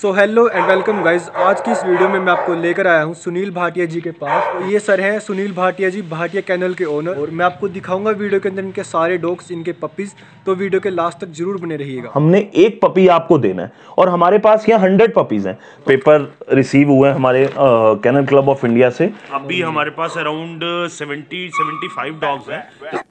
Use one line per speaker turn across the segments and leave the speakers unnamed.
so hello and welcome guys आज की इस वीडियो में मैं आपको लेकर आया हूँ सुनील भाटिया जी के पास तो ये सर हैं सुनील भाटिया जी भाटिया कैनल के ओनर और मैं आपको दिखाऊंगा वीडियो के अंदर इनके सारे डॉग्स इनके पपीज तो वीडियो के लास्ट तक जरूर बने रहिएगा हमने एक पपी आपको देना है और हमारे पास यहाँ हंड्रेड पपीज है पेपर रिसीव हुए हैं हमारे कैनल क्लब ऑफ इंडिया से अभी हमारे पास अराउंड सेवेंटी सेवेंटी डॉग्स है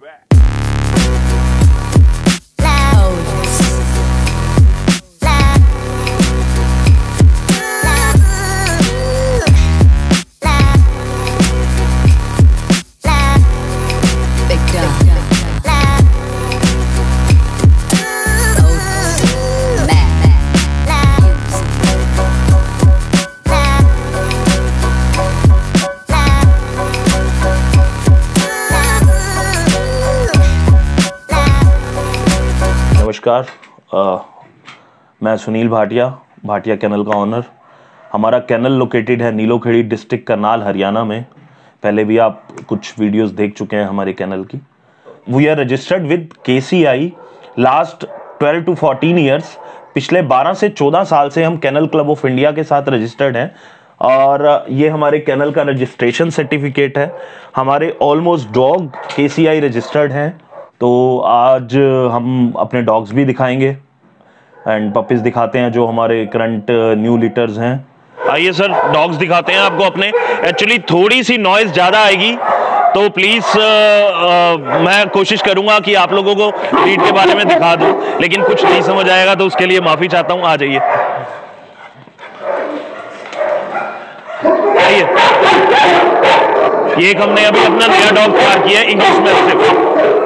नमस्कार मैं सुनील भाटिया भाटिया कैनल का ऑनर हमारा कैनल लोकेटेड है नीलोखेड़ी डिस्ट्रिक्ट करनाल हरियाणा में पहले भी आप कुछ वीडियोस देख चुके हैं हमारे कैनल की we are registered with K C I last twelve to fourteen years पिछले बारह से चौदह साल से हम कैनल क्लब ऑफ इंडिया के साथ रजिस्टर्ड हैं और ये हमारे कैनल का रजिस्ट्रेशन सर्टिफिकेट है हमारे ऑलमोस्ट डॉग के सी आई रजिस्टर्ड हैं तो आज हम अपने डॉग्स भी दिखाएंगे एंड पपीज़ दिखाते हैं जो हमारे करंट न्यू लीटर्स हैं आइए सर डॉग्स दिखाते हैं आपको अपने एक्चुअली थोड़ी सी नॉइज़ ज़्यादा आएगी तो प्लीज़ uh, uh, मैं कोशिश करूंगा कि आप लोगों को ब्रीड के बारे में दिखा दूं लेकिन कुछ नहीं समझ आएगा तो उसके लिए माफ़ी चाहता हूं आ जाइए आइए ये एक हमने अभी अपना नया डॉग तैयार किया इंग्लिश में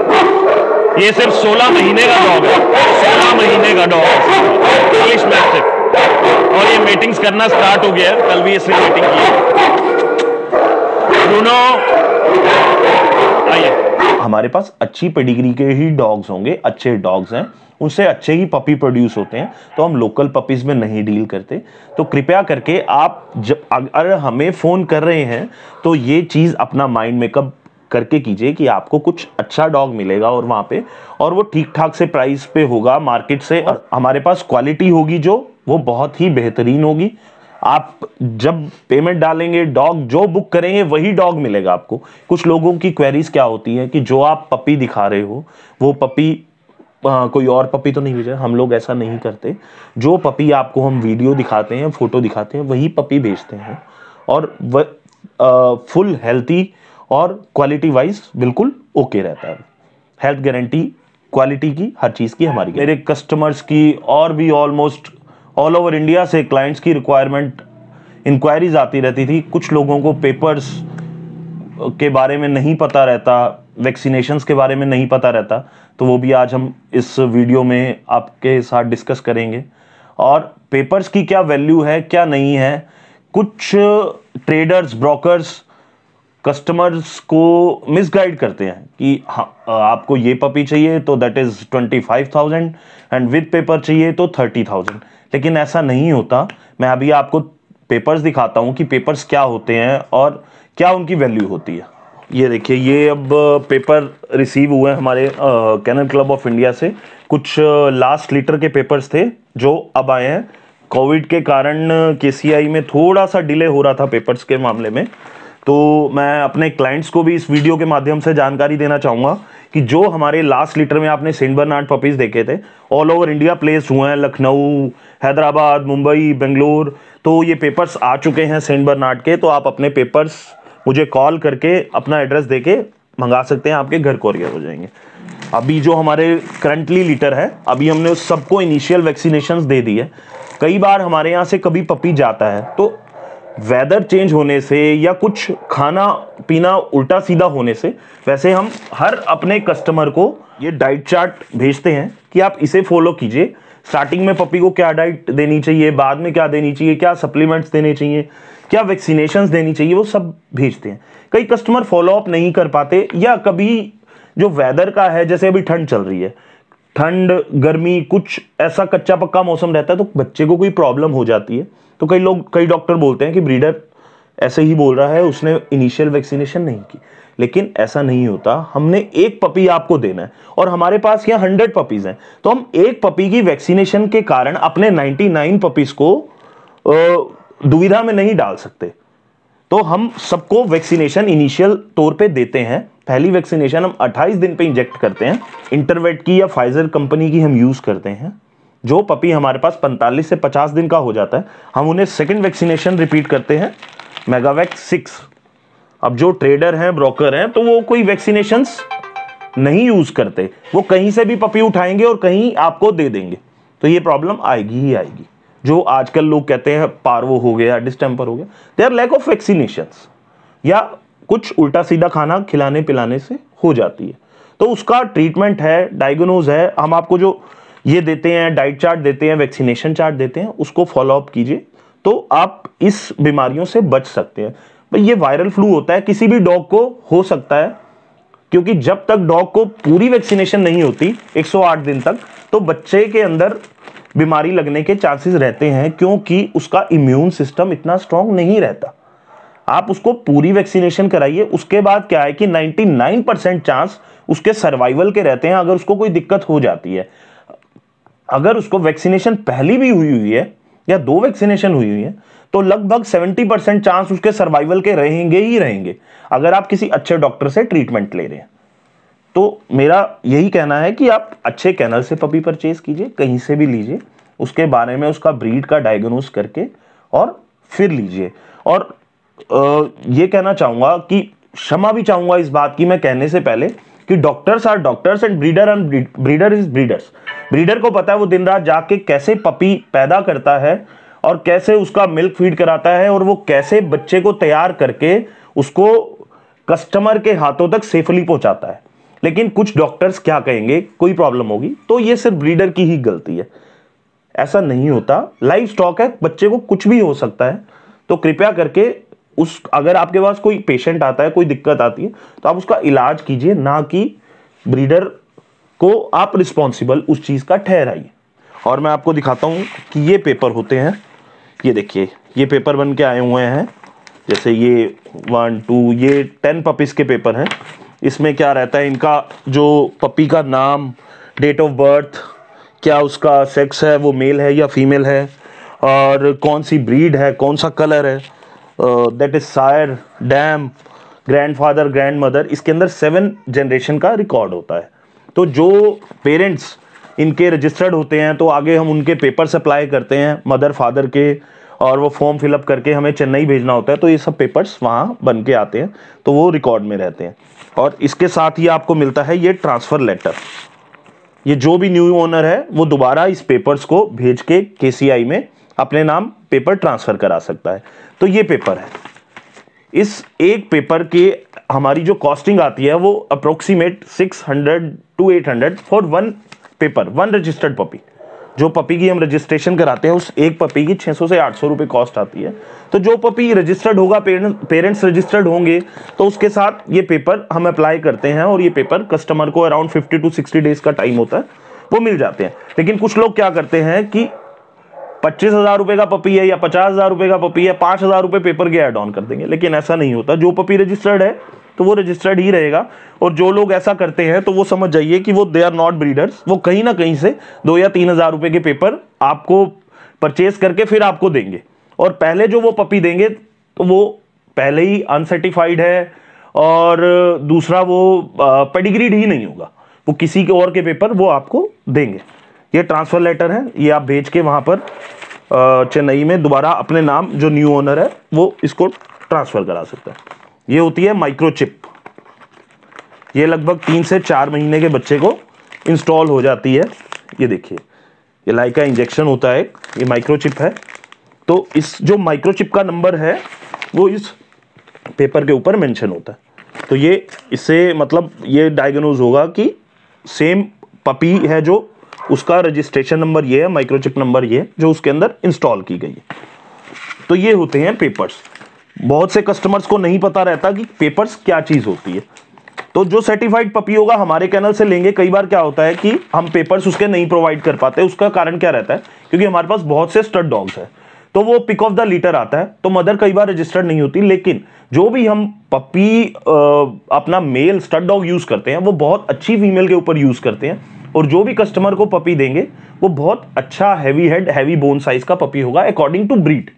ये सिर्फ 16 महीने का डॉग है 16 महीने का डॉग है इंग्लिश मैस्टिफ और ये मीटिंग्स करना स्टार्ट हो गया है कल भी इसने मीटिंग की आइए हमारे पास अच्छी पेडिग्री के ही डॉग्स होंगे अच्छे डॉग्स हैं उनसे अच्छे ही पपी प्रोड्यूस होते हैं तो हम लोकल पपीज़ में नहीं डील करते तो कृपया करके आप जब अगर हमें फ़ोन कर रहे हैं तो ये चीज़ अपना माइंड मेकअप करके कीजिए कि आपको कुछ अच्छा डॉग मिलेगा और वहां पे और वो ठीक ठाक से प्राइस पे होगा मार्केट से और हमारे पास क्वालिटी होगी जो वो बहुत ही बेहतरीन होगी आप जब पेमेंट डालेंगे डॉग जो बुक करेंगे वही डॉग मिलेगा आपको कुछ लोगों की क्वेरीज क्या होती है कि जो आप पपी दिखा रहे हो वो पपी आ, कोई और पपी तो नहीं भेजा हम लोग ऐसा नहीं करते जो पपी आपको हम वीडियो दिखाते हैं फोटो दिखाते हैं वही पपी भेजते हैं और वह फुल हेल्थी और क्वालिटी वाइज बिल्कुल ओके रहता है हेल्थ गारंटी क्वालिटी की हर चीज़ की हमारी मेरे कस्टमर्स की और भी ऑलमोस्ट ऑल ओवर इंडिया से क्लाइंट्स की रिक्वायरमेंट इंक्वायरीज आती रहती थी कुछ लोगों को पेपर्स के बारे में नहीं पता रहता वैक्सीनेशंस के बारे में नहीं पता रहता तो वो भी आज हम इस वीडियो में आपके साथ डिस्कस करेंगे और पेपर्स की क्या वैल्यू है क्या नहीं है कुछ ट्रेडर्स ब्रोकर्स कस्टमर्स को मिसगाइड करते हैं कि हाँ, आपको ये पपी चाहिए तो that is twenty five thousand and with paper चाहिए तो थर्टी थाउजेंड लेकिन ऐसा नहीं होता मैं अभी आपको पेपर्स दिखाता हूँ कि पेपर्स क्या होते हैं और क्या उनकी वैल्यू होती है ये देखिए ये अब पेपर रिसीव हुए हैं हमारे कैनल क्लब ऑफ इंडिया से कुछ लास्ट लीटर के पेपर्स थे जो अब आए हैं कोविड के कारण के में थोड़ा सा डिले हो रहा था पेपर्स के मामले में तो मैं अपने क्लाइंट्स को भी इस वीडियो के माध्यम से जानकारी देना चाहूँगा कि जो हमारे लास्ट लीटर में आपने सेंट बर्नार्ड पपीज़ देखे थे ऑल ओवर इंडिया प्लेस हुए हैं लखनऊ हैदराबाद मुंबई बेंगलोर तो ये पेपर्स आ चुके हैं सेंट बर्नार्ड के तो आप अपने पेपर्स मुझे कॉल करके अपना एड्रेस दे के मंगा सकते हैं आपके घर कोरियर हो जाएंगे अभी जो हमारे करंटली लीटर है अभी हमने सबको इनिशियल वैक्सीनेशन दे दी है कई बार हमारे यहाँ से कभी पपी जाता है तो वेदर चेंज होने से या कुछ खाना पीना उल्टा सीधा होने से वैसे हम हर अपने कस्टमर को ये डाइट चार्ट भेजते हैं कि आप इसे फॉलो कीजिए स्टार्टिंग में पपी को क्या डाइट देनी चाहिए बाद में क्या देनी चाहिए क्या सप्लीमेंट्स देने चाहिए क्या वैक्सीनेशंस देनी चाहिए वो सब भेजते हैं कई कस्टमर फॉलोअप नहीं कर पाते या कभी जो वेदर का है जैसे अभी ठंड चल रही है ठंड गर्मी कुछ ऐसा कच्चा पक्का मौसम रहता है तो बच्चे को कोई प्रॉब्लम हो जाती है तो कई लोग कई डॉक्टर बोलते हैं कि ब्रीडर ऐसे ही बोल रहा है उसने इनिशियल वैक्सीनेशन नहीं की लेकिन ऐसा नहीं होता हमने एक पपी आपको देना है और हमारे पास यहाँ हंड्रेड पपीज हैं तो हम एक पपी की वैक्सीनेशन के कारण अपने नाइन्टी नाइन पपीज को दुविधा में नहीं डाल सकते तो हम सबको वैक्सीनेशन इनिशियल तौर पे देते हैं पहली वैक्सीनेशन हम 28 दिन पे इंजेक्ट करते हैं इंटरवेट की या फाइजर कंपनी की हम यूज़ करते हैं जो पपी हमारे पास 45 से 50 दिन का हो जाता है हम उन्हें सेकेंड वैक्सीनेशन रिपीट करते हैं मेगावैक्स सिक्स अब जो ट्रेडर हैं ब्रोकर हैं तो वो कोई वैक्सीनेशन नहीं यूज़ करते वो कहीं से भी पपी उठाएंगे और कहीं आपको दे देंगे तो ये प्रॉब्लम आएगी ही आएगी जो आजकल लोग कहते हैं पारवो हो गया डिस्टेम्पर हो गया they are lack of vaccination या कुछ उल्टा सीधा खाना खिलाने पिलाने से हो जाती है तो उसका ट्रीटमेंट है डायग्नोज है हम आपको जो ये देते हैं डाइट चार्ट देते हैं वैक्सीनेशन चार्ट देते हैं उसको फॉलोअप कीजिए तो आप इस बीमारियों से बच सकते हैं भाई ये वायरल फ्लू होता है किसी भी डॉग को हो सकता है क्योंकि जब तक डॉग को पूरी वैक्सीनेशन नहीं होती 108 दिन तक तो बच्चे के अंदर बीमारी लगने के चांसेस रहते हैं क्योंकि उसका इम्यून सिस्टम इतना स्ट्रांग नहीं रहता आप उसको पूरी वैक्सीनेशन कराइए उसके बाद क्या है कि 99 परसेंट चांस उसके सर्वाइवल के रहते हैं अगर उसको कोई दिक्कत हो जाती है अगर उसको वैक्सीनेशन पहली भी हुई हुई है या दो वैक्सीनेशन हुई हुई है तो लगभग 70 परसेंट चांस उसके सर्वाइवल के रहेंगे ही रहेंगे अगर आप किसी अच्छे डॉक्टर से ट्रीटमेंट ले रहे हैं तो मेरा यही कहना है कि आप अच्छे कैनल से पपी परचेज कीजिए कहीं से भी लीजिए उसके बारे में उसका ब्रीड का डायग्नोस करके और फिर लीजिए और ये कहना चाहूंगा कि क्षमा भी चाहूंगा इस बात की मैं कहने से पहले कि doctors are doctors and breeder and breeder is breeders breeder को पता है वो दिन रात जाके कैसे पपी पैदा करता है और कैसे उसका मिल्क फीड कराता है और वो कैसे बच्चे को तैयार करके उसको कस्टमर के हाथों तक सेफली पहुंचाता है लेकिन कुछ डॉक्टर्स क्या कहेंगे कोई प्रॉब्लम होगी तो ये सिर्फ ब्रीडर की ही गलती है ऐसा नहीं होता लाइव स्टॉक है बच्चे को कुछ भी हो सकता है तो कृपया करके उस अगर आपके पास कोई पेशेंट आता है कोई दिक्कत आती है तो आप उसका इलाज कीजिए ना कि ब्रीडर को आप रिस्पॉन्सिबल उस चीज़ का ठहराइए और मैं आपको दिखाता हूं कि ये पेपर होते हैं ये देखिए ये पेपर बन के आए हुए हैं जैसे ये वन टू ये टेन पपीज़ के पेपर हैं इसमें क्या रहता है इनका जो पपी का नाम डेट ऑफ बर्थ क्या उसका सेक्स है वो मेल है या फीमेल है और कौन सी ब्रीड है कौन सा कलर है that is sire dam grandfather grandmother इसके अंदर सेवन जनरेशन का रिकॉर्ड होता है तो जो पेरेंट्स इनके रजिस्टर्ड होते हैं तो आगे हम उनके पेपर सप्लाई करते हैं मदर फादर के और वो फॉर्म फिलअप करके हमें चेन्नई भेजना होता है तो ये सब पेपर्स वहाँ बन के आते हैं तो वो रिकॉर्ड में रहते हैं और इसके साथ ही आपको मिलता है ये ट्रांसफ़र लेटर ये जो भी न्यू ओनर है वो दोबारा इस पेपर्स को भेज के के में अपने नाम पेपर ट्रांसफ़र करा सकता है तो ये पेपर है इस एक पेपर के हमारी जो कॉस्टिंग आती है वो approximate 600 to 800 for one paper one registered puppy जो पपी की हम रजिस्ट्रेशन कराते हैं उस एक पपी की 600 से 800 रुपए कॉस्ट आती है तो जो पपी रजिस्टर्ड होगा पेरेंट्स पेरेंट्स रजिस्टर्ड होंगे तो उसके साथ ये पेपर हम अप्लाई करते हैं और ये पेपर कस्टमर को अराउंड 50 टू 60 डेज का टाइम होता है वो मिल जाते हैं लेकिन कुछ लोग क्या करते हैं कि पच्चीस हजार रुपए का पपी है या पचास हजार रुपए का पपी है पांच हजार रुपए पेपर के एड ऑन कर देंगे लेकिन ऐसा नहीं होता जो पपी रजिस्टर्ड है तो वो रजिस्टर्ड ही रहेगा और जो लोग ऐसा करते हैं तो वो समझ जाइए कि वो दे आर नॉट ब्रीडर्स वो कहीं ना कहीं से दो या तीन हजार रुपए के पेपर आपको परचेज करके फिर आपको देंगे और पहले जो वो पपी देंगे तो वो पहले ही अनसर्टिफाइड है और दूसरा वो पेडिग्रीड ही नहीं होगा वो किसी के और के पेपर वो आपको देंगे ये ट्रांसफ़र लेटर है ये आप भेज के वहाँ पर चेन्नई में दोबारा अपने नाम जो न्यू ओनर है वो इसको ट्रांसफ़र करा सकता है ये होती है माइक्रोचिप ये लगभग तीन से चार महीने के बच्चे को इंस्टॉल हो जाती है ये देखिए ये लाइका इंजेक्शन होता है ये माइक्रोचिप है तो इस जो माइक्रोचिप का नंबर है वो इस पेपर के ऊपर मेंशन होता है तो ये इससे मतलब ये डायग्नोज होगा कि सेम पपी है जो उसका रजिस्ट्रेशन नंबर ये है माइक्रोचिप नंबर ये जो उसके अंदर इंस्टॉल की गई है तो ये होते हैं पेपर्स बहुत से कस्टमर्स को नहीं पता रहता कि पेपर्स क्या चीज़ होती है तो जो सर्टिफाइड पपी होगा हमारे कैनल से लेंगे कई बार क्या होता है कि हम पेपर्स उसके नहीं प्रोवाइड कर पाते उसका कारण क्या रहता है क्योंकि हमारे पास बहुत से स्टड डॉग्स हैं तो वो पिक ऑफ द लीटर आता है तो मदर कई बार रजिस्टर्ड नहीं होती लेकिन जो भी हम पपी अपना मेल स्टड डॉग यूज़ करते हैं वो बहुत अच्छी फीमेल के ऊपर यूज़ करते हैं और जो भी कस्टमर को पपी देंगे वो बहुत अच्छा heavy head heavy bone size का पपी होगा अकॉर्डिंग टू ब्रीड